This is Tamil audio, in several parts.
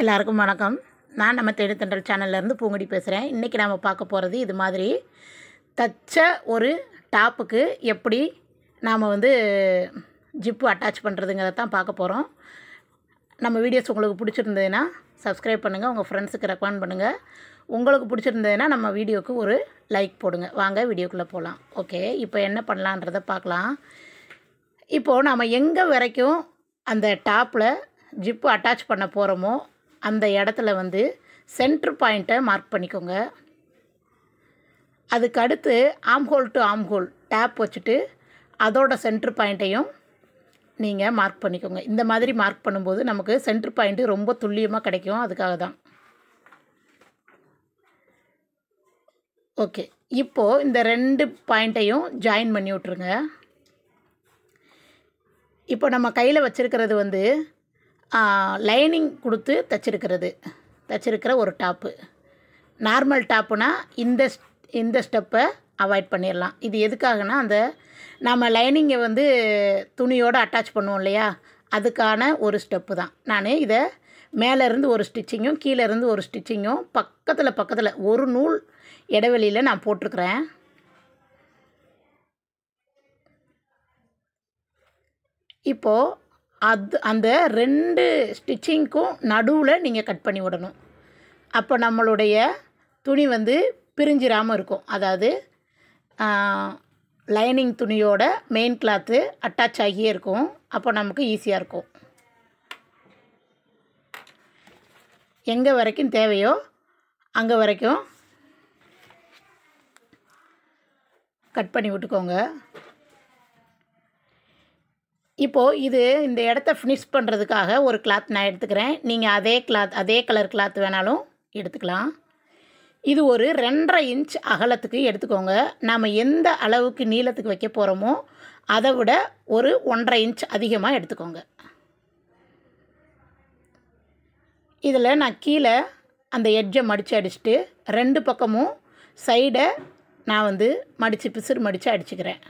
எல்லாருக்கும் வணக்கம் நான் நம்ம தேடுத்தண்டல் சேனல்லேருந்து பூங்குடி பேசுகிறேன் இன்றைக்கி நாம் பார்க்க போகிறது இது மாதிரி தச்ச ஒரு டாப்புக்கு எப்படி நாம் வந்து ஜிப்பு அட்டாச் பண்ணுறதுங்கிறத தான் பார்க்க போகிறோம் நம்ம வீடியோஸ் உங்களுக்கு பிடிச்சிருந்ததுன்னா சப்ஸ்கிரைப் பண்ணுங்கள் உங்கள் ஃப்ரெண்ட்ஸுக்கு ரெக்கமெண்ட் பண்ணுங்கள் உங்களுக்கு பிடிச்சிருந்ததுன்னா நம்ம வீடியோவுக்கு ஒரு லைக் போடுங்க வாங்க வீடியோக்குள்ளே போகலாம் ஓகே இப்போ என்ன பண்ணலான்றதை பார்க்கலாம் இப்போது நம்ம எங்கே வரைக்கும் அந்த டாப்பில் ஜிப்பு அட்டாச் பண்ண போகிறோமோ அந்த இடத்துல வந்து சென்ட்ரு பாயிண்ட்டை மார்க் பண்ணிக்கோங்க அதுக்கடுத்து ஆம்ஹோல் டு ஆம்ஹோல் டேப் வச்சுட்டு அதோட சென்ட்ரு பாயிண்ட்டையும் நீங்கள் மார்க் பண்ணிக்கோங்க இந்த மாதிரி மார்க் பண்ணும்போது நமக்கு சென்ட்ரு பாயிண்ட்டு ரொம்ப துல்லியமாக கிடைக்கும் அதுக்காக தான் ஓகே இப்போது இந்த ரெண்டு பாயிண்ட்டையும் ஜாயின் பண்ணி விட்ருங்க இப்போ நம்ம கையில் வச்சுருக்கிறது வந்து லைனிங் கொடுத்து தைச்சிருக்கிறது தச்சிருக்கிற ஒரு டாப்பு நார்மல் டாப்புனா இந்த இந்த ஸ்டெப்பை அவாய்ட் பண்ணிடலாம் இது எதுக்காகனா அந்த நம்ம லைனிங்கை வந்து துணியோடு அட்டாச் பண்ணுவோம் இல்லையா அதுக்கான ஒரு ஸ்டெப்பு தான் நான் இதை மேலேருந்து ஒரு ஸ்டிச்சிங்கும் கீழேருந்து ஒரு ஸ்டிச்சிங்கும் பக்கத்தில் பக்கத்தில் ஒரு நூல் இடைவெளியில் நான் போட்டிருக்கிறேன் இப்போது அது அந்த ரெண்டு ஸ்டிச்சிங்க்கும் நடுவில் நீங்கள் கட் பண்ணி விடணும் அப்போ நம்மளுடைய துணி வந்து பிரிஞ்சிடாமல் இருக்கும் அதாவது லைனிங் துணியோட மெயின் கிளாத்து அட்டாச் ஆகியே இருக்கும் அப்போ நமக்கு ஈஸியாக இருக்கும் எங்கே வரைக்கும் தேவையோ அங்கே வரைக்கும் கட் பண்ணி விட்டுக்கோங்க இப்போது இது இந்த இடத்த ஃபினிஷ் பண்ணுறதுக்காக ஒரு கிளாத் நான் எடுத்துக்கிறேன் நீங்கள் அதே கிளாத் அதே கலர் கிளாத் வேணாலும் எடுத்துக்கலாம் இது ஒரு ரெண்டரை இன்ச் அகலத்துக்கு எடுத்துக்கோங்க நாம் எந்த அளவுக்கு நீளத்துக்கு வைக்க போகிறோமோ அதை விட ஒரு ஒன்றரை இன்ச் அதிகமாக எடுத்துக்கோங்க இதில் நான் கீழே அந்த எட்ஜை மடித்து அடிச்சுட்டு ரெண்டு பக்கமும் சைடை நான் வந்து மடித்து பிசுறு மடித்து அடிச்சுக்கிறேன்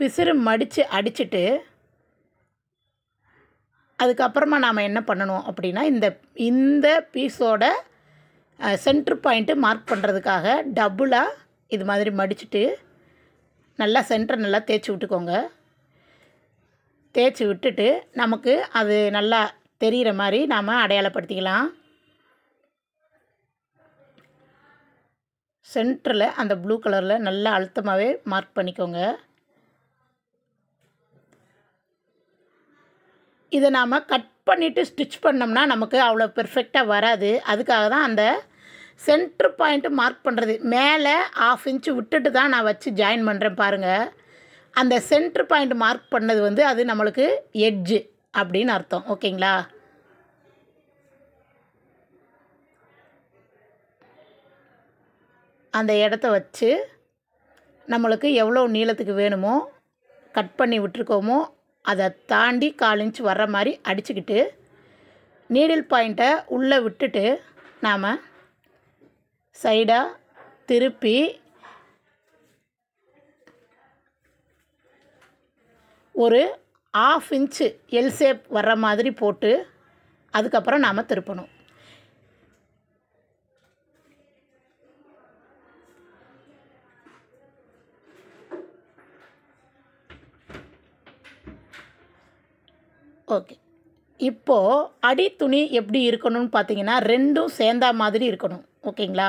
பிசுறு மடித்து அடிச்சுட்டு அதுக்கப்புறமா நாம் என்ன பண்ணணும் அப்படின்னா இந்த இந்த பீஸோட சென்ட்ரு பாயிண்ட்டு மார்க் பண்ணுறதுக்காக டபுளாக இது மாதிரி மடிச்சுட்டு நல்லா சென்டரை நல்லா தேய்ச்சி விட்டுக்கோங்க தேய்ச்சி விட்டுட்டு நமக்கு அது நல்லா தெரிகிற மாதிரி நாம் அடையாளப்படுத்திக்கலாம் சென்டரில் அந்த ப்ளூ கலரில் நல்லா அழுத்தமாகவே மார்க் பண்ணிக்கோங்க இதை நாம் கட் பண்ணிவிட்டு ஸ்டிச் பண்ணோம்னா நமக்கு அவ்வளோ பெர்ஃபெக்டாக வராது அதுக்காக தான் அந்த சென்ட்ரு பாயிண்ட்டு மார்க் பண்ணுறது மேலே ஆஃப் இன்ச்சு விட்டுட்டு தான் நான் வச்சு ஜாயின் பண்ணுறேன் பாருங்கள் அந்த சென்ட்ரு பாயிண்ட் மார்க் பண்ணது வந்து அது நம்மளுக்கு எட்ஜு அப்படின்னு அர்த்தம் ஓகேங்களா அந்த இடத்த வச்சு நம்மளுக்கு எவ்வளோ நீளத்துக்கு வேணுமோ கட் பண்ணி விட்டுருக்கோமோ அதை தாண்டி கால் இன்ச் வர்ற மாதிரி அடிச்சுக்கிட்டு நீடில் பாயிண்ட்டை உள்ளே விட்டுட்டு நாம் சைடாக திருப்பி ஒரு ஆஃப் இன்ச்சு எல் ஷேப் வர்ற மாதிரி போட்டு அதுக்கப்புறம் நாம் திருப்பணும் ஓகே இப்போது அடித்துணி எப்படி இருக்கணும்னு பார்த்தீங்கன்னா ரெண்டும் சேர்ந்தா மாதிரி இருக்கணும் ஓகேங்களா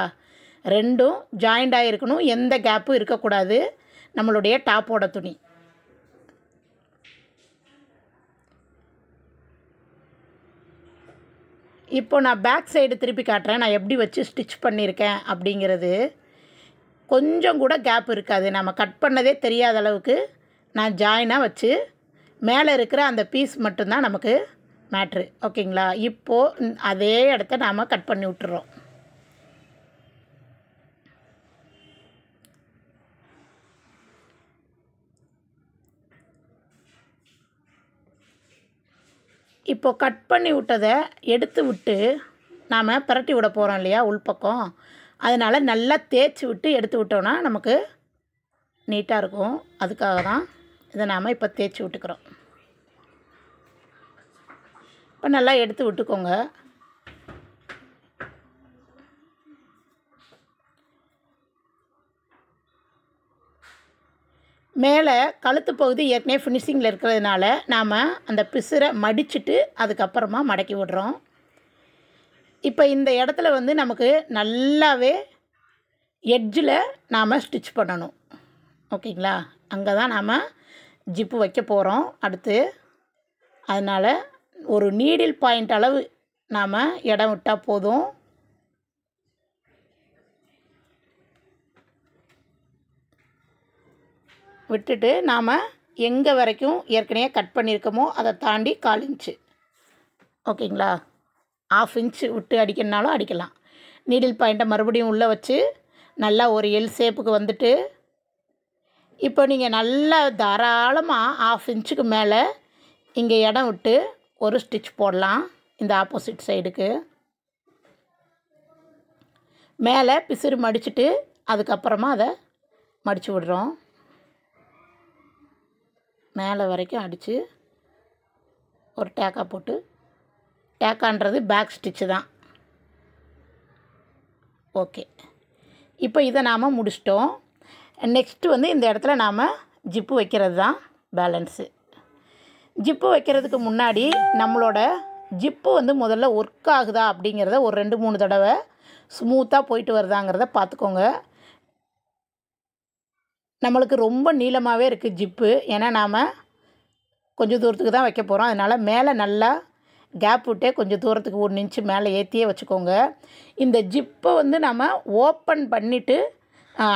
ரெண்டும் ஜாயிண்டாக இருக்கணும் எந்த கேப்பும் இருக்கக்கூடாது நம்மளுடைய டாப்போட துணி இப்போ நான் பேக் சைடு திருப்பி காட்டுறேன் நான் எப்படி வச்சு ஸ்டிச் பண்ணியிருக்கேன் அப்படிங்கிறது கொஞ்சம் கூட கேப் இருக்காது நம்ம கட் பண்ணதே தெரியாத அளவுக்கு நான் ஜாயினாக வச்சு மேலே இருக்கிற அந்த பீஸ் மட்டும்தான் நமக்கு மேட்ரு ஓகேங்களா இப்போது அதே இடத்த நாம் கட் பண்ணி விட்டுறோம் இப்போது கட் பண்ணி விட்டதை எடுத்து விட்டு நாம் புரட்டி விட போகிறோம் இல்லையா உள்பக்கம் அதனால் நல்லா தேய்ச்சி விட்டு எடுத்து விட்டோன்னா நமக்கு நீட்டாக இருக்கும் அதுக்காக தான் இதை நாம் இப்போ தேய்ச்சி விட்டுக்கிறோம் இப்போ நல்லா எடுத்து விட்டுக்கோங்க மேலே கழுத்து பகுதி ஏற்கனவே ஃபினிஷிங்கில் இருக்கிறதுனால நாம் அந்த பிசுரை மடிச்சுட்டு அதுக்கப்புறமா மடக்கி விடுறோம் இப்போ இந்த இடத்துல வந்து நமக்கு நல்லாவே எட்ஜில் நாம் ஸ்டிச் பண்ணணும் ஓகேங்களா அங்கே தான் நாம் ஜிப்பு வைக்க போகிறோம் அடுத்து அதனால் ஒரு நீடில் பாயிண்ட் அளவு நாம் இடம் விட்டால் போதும் விட்டுட்டு நாம் எங்கே வரைக்கும் ஏற்கனவே கட் பண்ணியிருக்கோமோ அதை தாண்டி கால் இன்ச்சு ஓகேங்களா ஆஃப் இன்ச்சு விட்டு அடிக்கணுனாலும் அடிக்கலாம் நீடில் பாயிண்ட்டை மறுபடியும் உள்ளே வச்சு நல்லா ஒரு எல் ஷேப்புக்கு வந்துட்டு இப்போ நீங்கள் நல்லா தாராளமாக ஆஃப் இன்ச்சுக்கு மேலே இங்கே இடம் விட்டு ஒரு ஸ்டிச் போடலாம் இந்த ஆப்போசிட் சைடுக்கு மேலே பிசிறு மடிச்சுட்டு அதுக்கப்புறமா அதை மடித்து விடுறோம் மேலே வரைக்கும் அடித்து ஒரு டேக்கா போட்டு டேக்கான்றது பேக் ஸ்டிச்சு தான் ஓகே இப்போ இதை நாம் முடிச்சிட்டோம் நெக்ஸ்ட்டு வந்து இந்த இடத்துல நாம் ஜிப்பு வைக்கிறது தான் பேலன்ஸு ஜிப்பு வைக்கிறதுக்கு முன்னாடி நம்மளோட ஜிப்பு வந்து முதல்ல ஒர்க் ஆகுதா அப்படிங்கிறத ஒரு ரெண்டு மூணு தடவை ஸ்மூத்தாக போயிட்டு வருதாங்கிறத பார்த்துக்கோங்க நம்மளுக்கு ரொம்ப நீளமாகவே இருக்குது ஜிப்பு ஏன்னா நாம் கொஞ்சம் தூரத்துக்கு தான் வைக்க போகிறோம் அதனால் மேலே நல்லா கேப் விட்டே கொஞ்சம் தூரத்துக்கு ஒரு இன்ச்சு மேலே ஏற்றியே வச்சுக்கோங்க இந்த ஜிப்பை வந்து நம்ம ஓப்பன் பண்ணிவிட்டு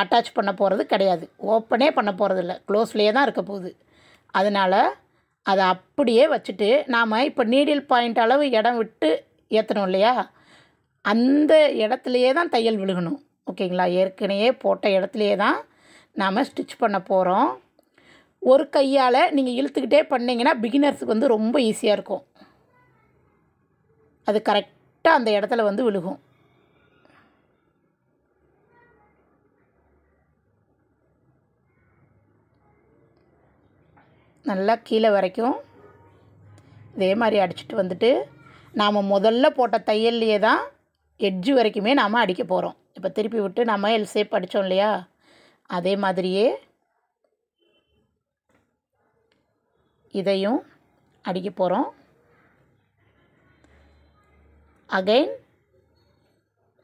அட்டாச் பண்ண போகிறது கிடையாது ஓப்பனே பண்ண போகிறதில்ல க்ளோஸ்லேயே தான் இருக்க போகுது அதனால் அதை அப்படியே வச்சுட்டு நாம் இப்போ நீடில் பாயிண்ட் அளவு இடம் விட்டு ஏற்றணும் இல்லையா அந்த இடத்துலையே தான் தையல் விழுகணும் ஓகேங்களா ஏற்கனவே போட்ட இடத்துலையே தான் நாம் ஸ்டிச் பண்ண போகிறோம் ஒரு கையால் நீங்கள் இழுத்துக்கிட்டே பண்ணிங்கன்னா பிகினர்ஸுக்கு வந்து ரொம்ப ஈஸியாக இருக்கும் அது கரெக்டாக அந்த இடத்துல வந்து விழுகும் நல்லா கீழே வரைக்கும் இதே மாதிரி அடிச்சுட்டு வந்துட்டு நாம் முதல்ல போட்ட தையல்லையே தான் எட்ஜு வரைக்குமே நாம் அடிக்க போகிறோம் இப்போ திருப்பி விட்டு நம்ம எல் சேப் அடித்தோம் இல்லையா அதே மாதிரியே இதையும் அடிக்க போகிறோம் அகைன்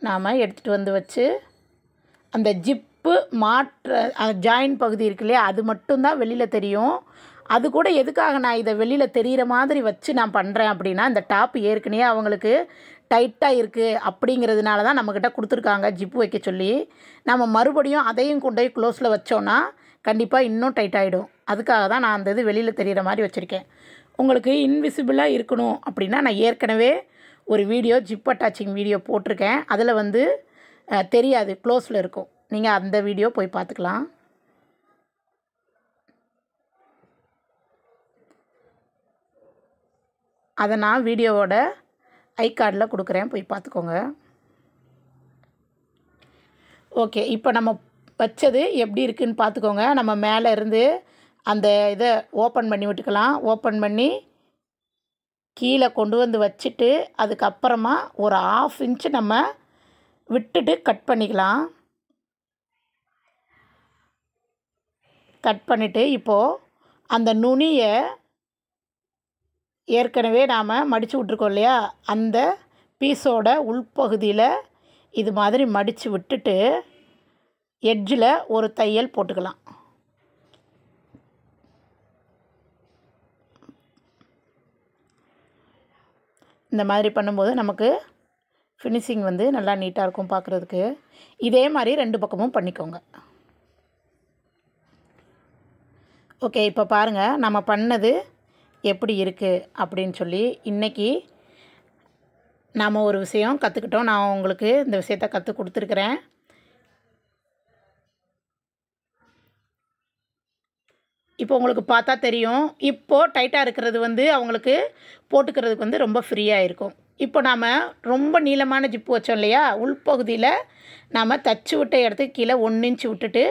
நாம் எடுத்துகிட்டு வந்து வச்சு அந்த ஜிப்பு மாற்ற ஜாயின் பகுதி இருக்கு இல்லையா அது மட்டும்தான் வெளியில் தெரியும் அது கூட எதுக்காக நான் இதை வெளியில் தெரிகிற மாதிரி வச்சு நான் பண்ணுறேன் அப்படின்னா இந்த டாப் ஏற்கனவே அவங்களுக்கு டைட்டாக இருக்குது அப்படிங்கிறதுனால தான் நம்மக்கிட்ட கொடுத்துருக்காங்க ஜிப்பு வைக்க சொல்லி நம்ம மறுபடியும் அதையும் கொண்டு போய் க்ளோஸில் வச்சோன்னா கண்டிப்பாக இன்னும் டைட் ஆகிடும் அதுக்காக தான் நான் அந்த இது வெளியில் தெரிகிற மாதிரி வச்சுருக்கேன் உங்களுக்கு இன்விசிபிளாக இருக்கணும் அப்படின்னா நான் ஏற்கனவே ஒரு வீடியோ ஜிப் அட்டாச்சிங் வீடியோ போட்டிருக்கேன் அதில் வந்து தெரியாது க்ளோஸில் இருக்கும் நீங்கள் அந்த வீடியோ போய் பார்த்துக்கலாம் அதை நான் வீடியோவோட ஐ கார்டில் கொடுக்குறேன் போய் பார்த்துக்கோங்க ஓகே இப்போ நம்ம வச்சது எப்படி இருக்குதுன்னு பார்த்துக்கோங்க நம்ம மேலே இருந்து அந்த இதை ஓப்பன் பண்ணி விட்டுக்கலாம் ஓப்பன் பண்ணி கீழே கொண்டு வந்து வச்சுட்டு அதுக்கப்புறமா ஒரு ஆஃப் இன்ச்சு நம்ம விட்டுட்டு கட் பண்ணிக்கலாம் கட் பண்ணிவிட்டு இப்போது அந்த நுனியை ஏற்கனவே நாம் மடித்து விட்ருக்கோம் இல்லையா அந்த பீஸோட உள்பகுதியில் இது மாதிரி மடித்து விட்டுட்டு எட்ஜில் ஒரு தையல் போட்டுக்கலாம் இந்த மாதிரி பண்ணும்போது நமக்கு ஃபினிஷிங் வந்து நல்லா நீட்டாக இருக்கும் பார்க்குறதுக்கு இதே மாதிரி ரெண்டு பக்கமும் பண்ணிக்கோங்க ஓகே இப்போ பாருங்கள் நம்ம பண்ணது எப்படி இருக்குது அப்படின்னு சொல்லி இன்றைக்கி நாம் ஒரு விஷயம் கற்றுக்கிட்டோம் நான் உங்களுக்கு இந்த விஷயத்த கற்றுக் கொடுத்துருக்குறேன் இப்போ உங்களுக்கு பார்த்தா தெரியும் இப்போது டைட்டாக இருக்கிறது வந்து அவங்களுக்கு போட்டுக்கிறதுக்கு வந்து ரொம்ப ஃப்ரீயாக இருக்கும் இப்போ நாம் ரொம்ப நீளமான ஜிப்பு வச்சோம் இல்லையா உள்பகுதியில் நாம் தச்சு விட்ட இடத்துக்கு கீழே ஒன்று இன்ச்சு விட்டுட்டு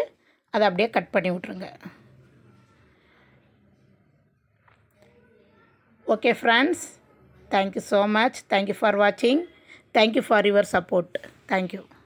அதை அப்படியே கட் பண்ணி விட்ருங்க Okay friends, thank you so much. Thank you for watching. Thank you for your support. Thank you.